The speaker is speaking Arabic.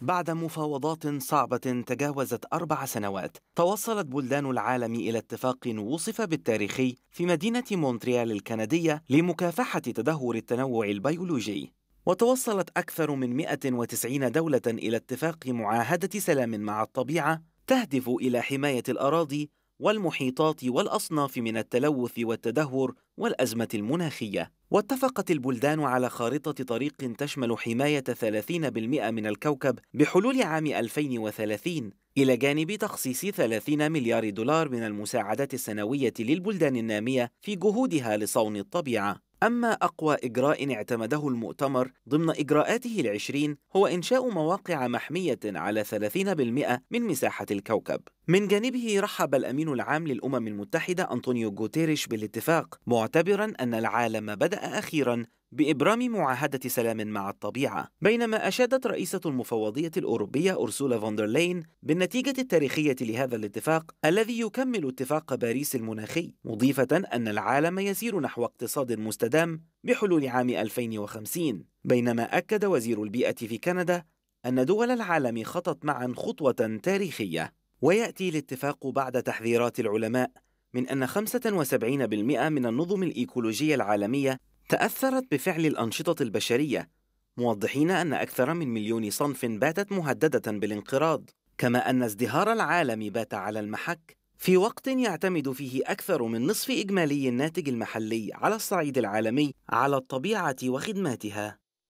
بعد مفاوضات صعبة تجاوزت أربع سنوات، توصلت بلدان العالم إلى اتفاق وصف بالتاريخي في مدينة مونتريال الكندية لمكافحة تدهور التنوع البيولوجي. وتوصلت أكثر من 190 دولة إلى اتفاق معاهدة سلام مع الطبيعة تهدف إلى حماية الأراضي والمحيطات والأصناف من التلوث والتدهور والأزمة المناخية واتفقت البلدان على خارطة طريق تشمل حماية 30% من الكوكب بحلول عام 2030 إلى جانب تخصيص 30 مليار دولار من المساعدات السنوية للبلدان النامية في جهودها لصون الطبيعة أما أقوى إجراء اعتمده المؤتمر ضمن إجراءاته العشرين هو إنشاء مواقع محمية على 30% من مساحة الكوكب من جانبه رحب الأمين العام للأمم المتحدة أنطونيو غوتيريش بالاتفاق معتبرا أن العالم بدأ أخيرا بإبرام معاهدة سلام مع الطبيعة بينما أشادت رئيسة المفوضية الأوروبية أرسولا فوندرلين بالنتيجة التاريخية لهذا الاتفاق الذي يكمل اتفاق باريس المناخي مضيفة أن العالم يسير نحو اقتصاد مستدام بحلول عام 2050 بينما أكد وزير البيئة في كندا أن دول العالم خطت معا خطوة تاريخية ويأتي الاتفاق بعد تحذيرات العلماء من أن 75% من النظم الإيكولوجية العالمية تأثرت بفعل الأنشطة البشرية موضحين أن أكثر من مليون صنف باتت مهددة بالانقراض كما أن ازدهار العالم بات على المحك في وقت يعتمد فيه أكثر من نصف إجمالي الناتج المحلي على الصعيد العالمي على الطبيعة وخدماتها